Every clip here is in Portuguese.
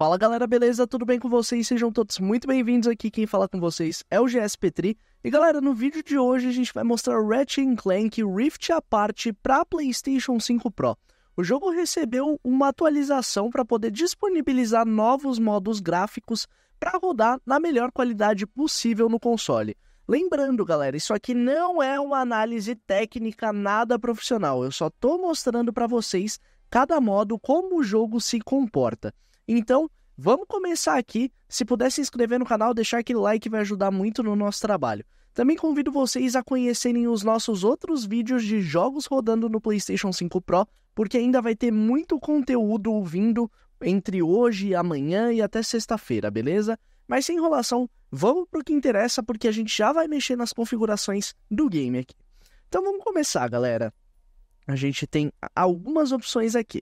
Fala galera, beleza? Tudo bem com vocês? Sejam todos muito bem-vindos aqui. Quem fala com vocês é o GS Petri. E galera, no vídeo de hoje a gente vai mostrar o Ratchet Clank Rift Apart parte para PlayStation 5 Pro. O jogo recebeu uma atualização para poder disponibilizar novos modos gráficos para rodar na melhor qualidade possível no console. Lembrando, galera, isso aqui não é uma análise técnica nada profissional. Eu só estou mostrando para vocês cada modo como o jogo se comporta. Então, vamos começar aqui. Se puder se inscrever no canal, deixar aquele like vai ajudar muito no nosso trabalho. Também convido vocês a conhecerem os nossos outros vídeos de jogos rodando no PlayStation 5 Pro, porque ainda vai ter muito conteúdo vindo entre hoje, amanhã e até sexta-feira, beleza? Mas sem enrolação, vamos para o que interessa, porque a gente já vai mexer nas configurações do game aqui. Então vamos começar, galera. A gente tem algumas opções aqui.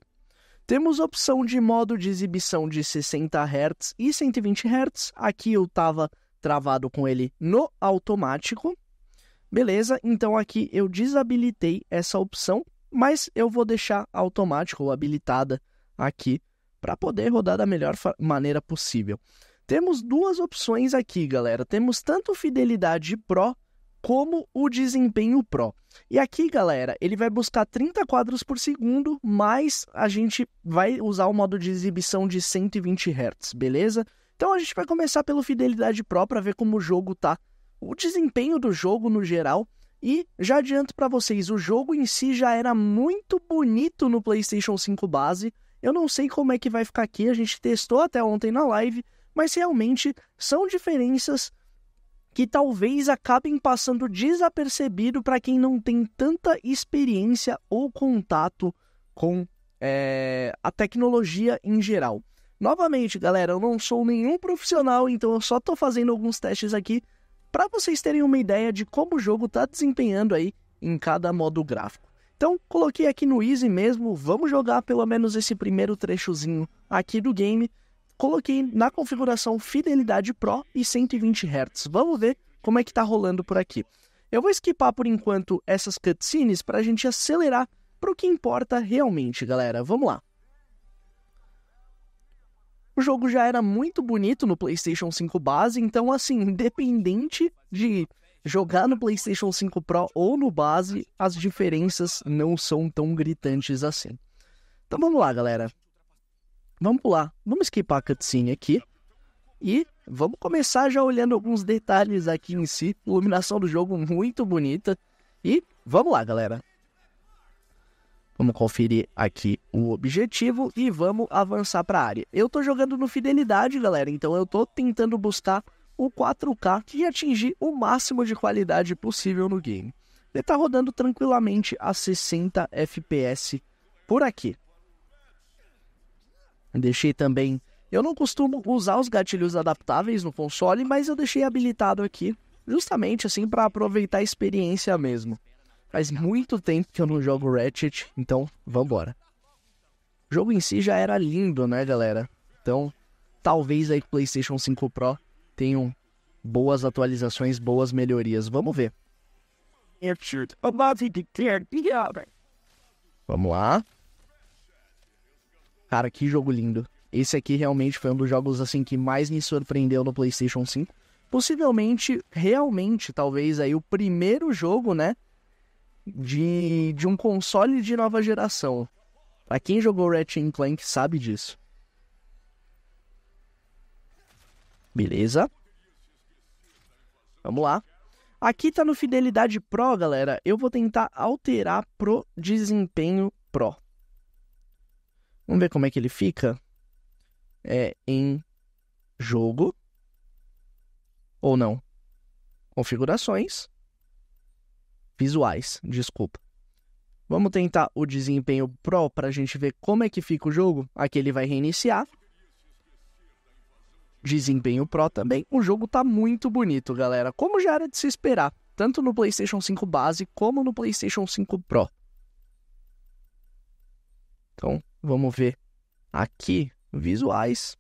Temos opção de modo de exibição de 60 Hz e 120 Hz. Aqui eu estava travado com ele no automático. Beleza, então aqui eu desabilitei essa opção, mas eu vou deixar automático ou habilitada aqui para poder rodar da melhor maneira possível. Temos duas opções aqui, galera. Temos tanto fidelidade Pro como o desempenho Pro. E aqui, galera, ele vai buscar 30 quadros por segundo, mas a gente vai usar o modo de exibição de 120 Hz, beleza? Então a gente vai começar pelo Fidelidade Pro para ver como o jogo tá, o desempenho do jogo no geral. E já adianto para vocês, o jogo em si já era muito bonito no PlayStation 5 base. Eu não sei como é que vai ficar aqui, a gente testou até ontem na live, mas realmente são diferenças que talvez acabem passando desapercebido para quem não tem tanta experiência ou contato com é, a tecnologia em geral. Novamente, galera, eu não sou nenhum profissional, então eu só estou fazendo alguns testes aqui para vocês terem uma ideia de como o jogo está desempenhando aí em cada modo gráfico. Então, coloquei aqui no Easy mesmo, vamos jogar pelo menos esse primeiro trechozinho aqui do game Coloquei na configuração Fidelidade Pro e 120 Hz. Vamos ver como é que tá rolando por aqui. Eu vou esquipar por enquanto essas cutscenes para a gente acelerar para o que importa realmente, galera. Vamos lá. O jogo já era muito bonito no PlayStation 5 base, então assim, independente de jogar no PlayStation 5 Pro ou no base, as diferenças não são tão gritantes assim. Então vamos lá, galera. Vamos pular, vamos skipar a cutscene aqui e vamos começar já olhando alguns detalhes aqui em si. Iluminação do jogo muito bonita e vamos lá, galera. Vamos conferir aqui o objetivo e vamos avançar para a área. Eu tô jogando no fidelidade, galera, então eu tô tentando buscar o 4K e atingir o máximo de qualidade possível no game. Ele tá rodando tranquilamente a 60 FPS por aqui. Deixei também. Eu não costumo usar os gatilhos adaptáveis no console, mas eu deixei habilitado aqui, justamente assim para aproveitar a experiência mesmo. Faz muito tempo que eu não jogo Ratchet, então vambora. O jogo em si já era lindo, né, galera? Então, talvez aí PlayStation 5 Pro tenham boas atualizações, boas melhorias. Vamos ver. Vamos lá. Cara, que jogo lindo. Esse aqui realmente foi um dos jogos assim que mais me surpreendeu no PlayStation 5. Possivelmente, realmente, talvez aí o primeiro jogo, né, de, de um console de nova geração. Pra quem jogou Ratchet Clank sabe disso. Beleza. Vamos lá. Aqui tá no Fidelidade Pro, galera. Eu vou tentar alterar pro desempenho Pro. Vamos ver como é que ele fica. É em jogo ou não? Configurações visuais, desculpa. Vamos tentar o desempenho Pro para a gente ver como é que fica o jogo. Aqui ele vai reiniciar. Desempenho Pro também. O jogo tá muito bonito, galera. Como já era de se esperar, tanto no PlayStation 5 base como no PlayStation 5 Pro. Então, Vamos ver aqui, visuais.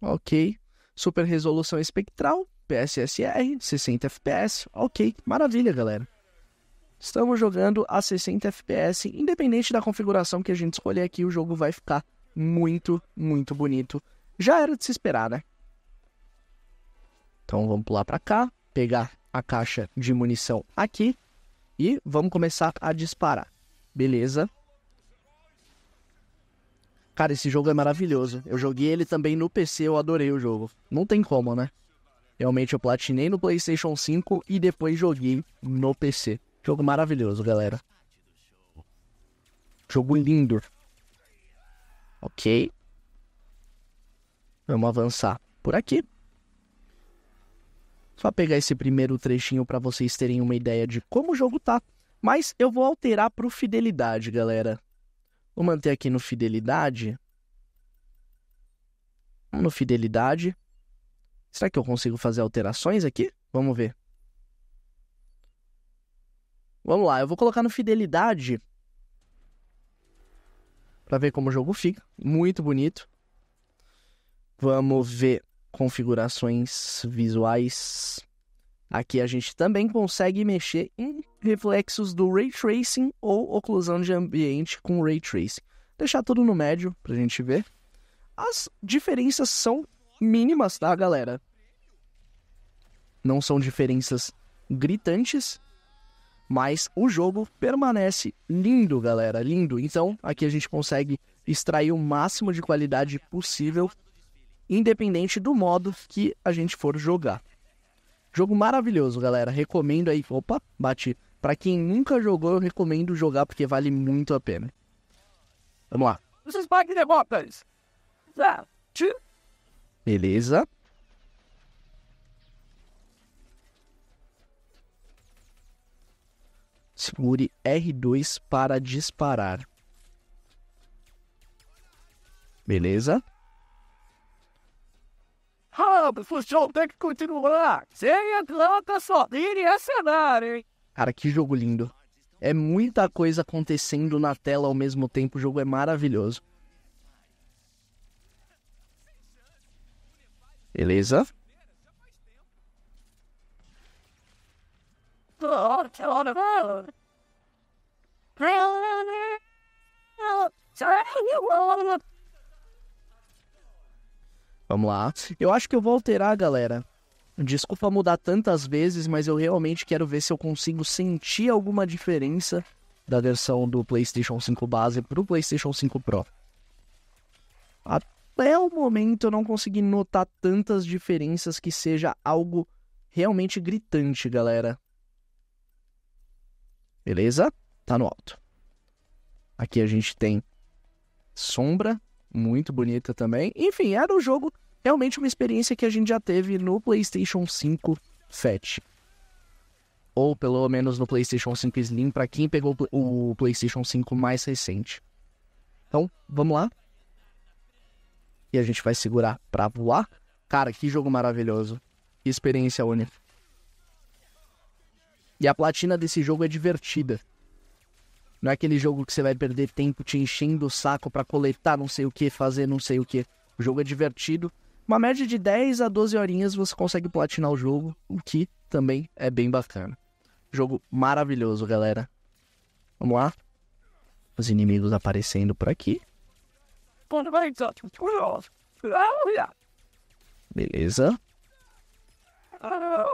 Ok. Super resolução espectral, PSSR, 60 FPS. Ok, maravilha, galera. Estamos jogando a 60 FPS, independente da configuração que a gente escolher aqui, o jogo vai ficar muito, muito bonito. Já era de se esperar, né? Então vamos pular para cá, pegar a caixa de munição aqui e vamos começar a disparar. Beleza? Cara, esse jogo é maravilhoso. Eu joguei ele também no PC, eu adorei o jogo. Não tem como, né? Realmente eu platinei no PlayStation 5 e depois joguei no PC. Jogo maravilhoso, galera. Jogo lindo. Ok. Vamos avançar por aqui. Só pegar esse primeiro trechinho para vocês terem uma ideia de como o jogo tá. Mas eu vou alterar pro fidelidade, galera. Vou manter aqui no fidelidade. No fidelidade. Será que eu consigo fazer alterações aqui? Vamos ver. Vamos lá, eu vou colocar no fidelidade. para ver como o jogo fica. Muito bonito. Vamos ver configurações visuais. Aqui a gente também consegue mexer em reflexos do ray tracing ou oclusão de ambiente com ray tracing. Deixar tudo no médio para a gente ver. As diferenças são mínimas, tá, galera? Não são diferenças gritantes, mas o jogo permanece lindo, galera, lindo. Então, aqui a gente consegue extrair o máximo de qualidade possível, independente do modo que a gente for jogar. Jogo maravilhoso, galera. Recomendo aí. Opa, bati para quem nunca jogou, eu recomendo jogar porque vale muito a pena. Vamos lá. Vocês paguem demotas. Beleza. Segure R2 para disparar. Beleza. Ah, professor, tem que continuar. Sem Atlanta, só vire a cenário, hein? Cara, que jogo lindo. É muita coisa acontecendo na tela ao mesmo tempo, o jogo é maravilhoso. Beleza? Vamos lá. Eu acho que eu vou alterar, galera. Desculpa mudar tantas vezes, mas eu realmente quero ver se eu consigo sentir alguma diferença da versão do PlayStation 5 base pro PlayStation 5 Pro. Até o momento eu não consegui notar tantas diferenças que seja algo realmente gritante, galera. Beleza? Tá no alto. Aqui a gente tem sombra, muito bonita também. Enfim, era um jogo realmente uma experiência que a gente já teve no PlayStation 5 Fat. Ou pelo menos no PlayStation 5 Slim, para quem pegou o PlayStation 5 mais recente. Então, vamos lá. E a gente vai segurar pra voar. Cara, que jogo maravilhoso. Que experiência única. E a platina desse jogo é divertida. Não é aquele jogo que você vai perder tempo te enchendo o saco para coletar não sei o que, fazer não sei o que. O jogo é divertido, uma média de 10 a 12 horinhas você consegue platinar o jogo, o que também é bem bacana. Jogo maravilhoso, galera. Vamos lá? Os inimigos aparecendo por aqui. É Beleza. Ah,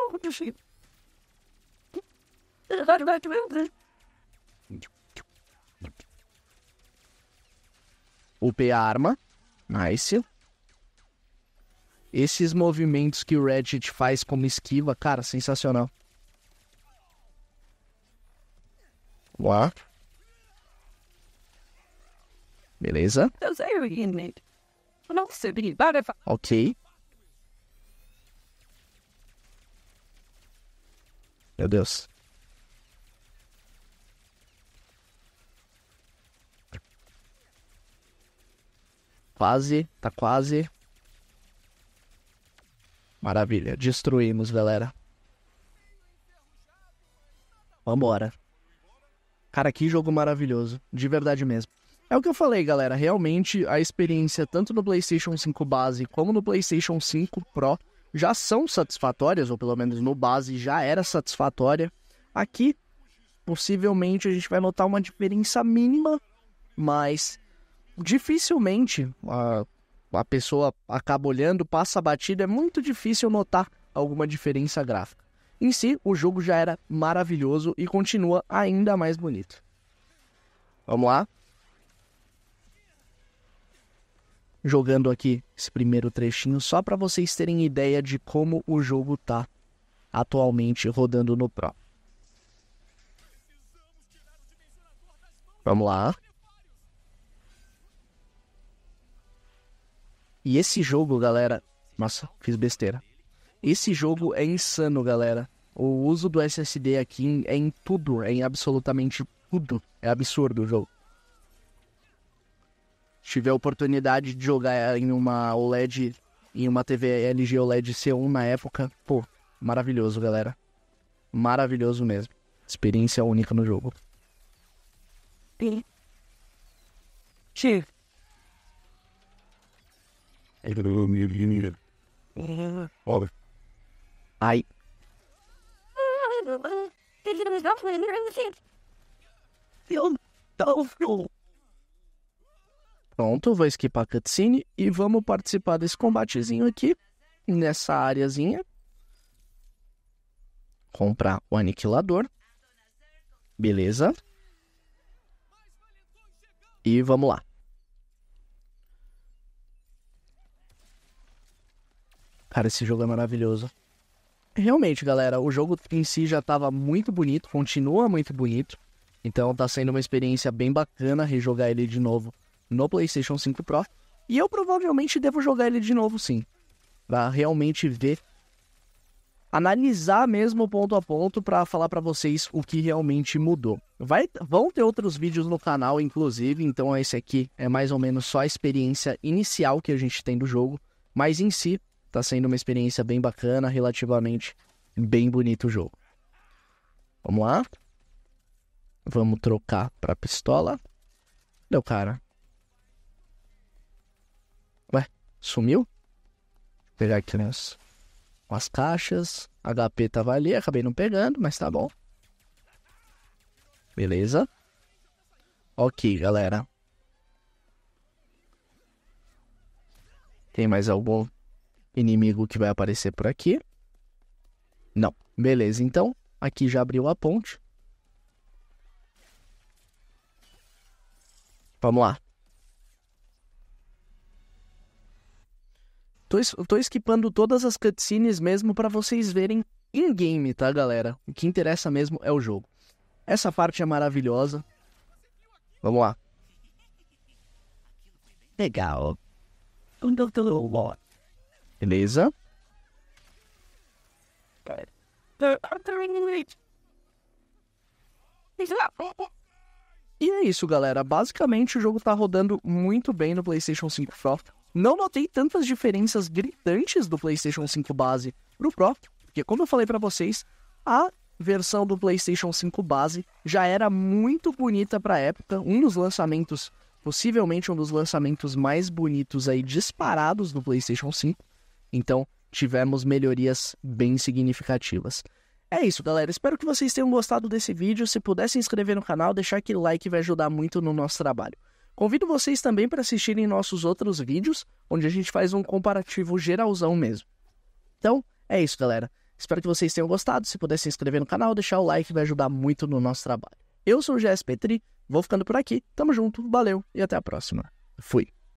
Upei a arma. Nice. Esses movimentos que o Reddit faz como esquiva, cara, sensacional. Lá. Beleza. É, ok. Meu Deus. Quase, tá quase. Maravilha. Destruímos, galera. Vambora. Cara, que jogo maravilhoso. De verdade mesmo. É o que eu falei, galera. Realmente, a experiência tanto no PlayStation 5 base como no PlayStation 5 Pro já são satisfatórias, ou pelo menos no base já era satisfatória. Aqui, possivelmente, a gente vai notar uma diferença mínima, mas dificilmente, uh, a pessoa acaba olhando, passa batido, é muito difícil notar alguma diferença gráfica. Em si, o jogo já era maravilhoso e continua ainda mais bonito. Vamos lá? Jogando aqui esse primeiro trechinho só para vocês terem ideia de como o jogo tá atualmente rodando no Pro. Vamos lá. E esse jogo, galera. Nossa, fiz besteira. Esse jogo é insano, galera. O uso do SSD aqui é em tudo, é em absolutamente tudo. É absurdo o jogo. Tive a oportunidade de jogar em uma OLED, em uma TV LG OLED C1 na época. Pô, maravilhoso, galera. Maravilhoso mesmo. Experiência única no jogo. Sim. Uhum. Ai. Tá Pronto, vou esquipar a cutscene e vamos participar desse combatezinho aqui, nessa áreazinha. Comprar o aniquilador. Beleza. E vamos lá. Cara, esse jogo é maravilhoso. Realmente, galera, o jogo em si já estava muito bonito, continua muito bonito. Então tá sendo uma experiência bem bacana rejogar ele de novo no PlayStation 5 Pro. E eu provavelmente devo jogar ele de novo sim. Pra realmente ver. Analisar mesmo ponto a ponto para falar para vocês o que realmente mudou. Vai, vão ter outros vídeos no canal, inclusive, então esse aqui é mais ou menos só a experiência inicial que a gente tem do jogo. Mas em si, tá sendo uma experiência bem bacana, relativamente bem bonito o jogo. Vamos lá? Vamos trocar pra pistola. Deu cara. Ué, sumiu? Vou pegar aqui nas, as caixas. HP tava ali, acabei não pegando, mas tá bom. Beleza. Ok, galera. Tem mais algum inimigo que vai aparecer por aqui. Não. Beleza, então, aqui já abriu a ponte. Vamos lá. Tô, tô esquipando todas as cutscenes mesmo para vocês verem in-game, tá, galera? O que interessa mesmo é o jogo. Essa parte é maravilhosa. Vamos lá. Legal. Um doutor Beleza? E é isso, galera. Basicamente, o jogo tá rodando muito bem no PlayStation 5 Pro. Não notei tantas diferenças gritantes do PlayStation 5 base pro Pro, porque, como eu falei para vocês, a versão do PlayStation 5 base já era muito bonita pra época. Um dos lançamentos, possivelmente um dos lançamentos mais bonitos aí disparados do PlayStation 5. Então, tivemos melhorias bem significativas. É isso, galera. Espero que vocês tenham gostado desse vídeo. Se puder se inscrever no canal, deixar aquele like vai ajudar muito no nosso trabalho. Convido vocês também para assistirem nossos outros vídeos, onde a gente faz um comparativo geralzão mesmo. Então, é isso, galera. Espero que vocês tenham gostado. Se puder se inscrever no canal, deixar o like vai ajudar muito no nosso trabalho. Eu sou o GS Petri, vou ficando por aqui. Tamo junto, valeu e até a próxima. Fui.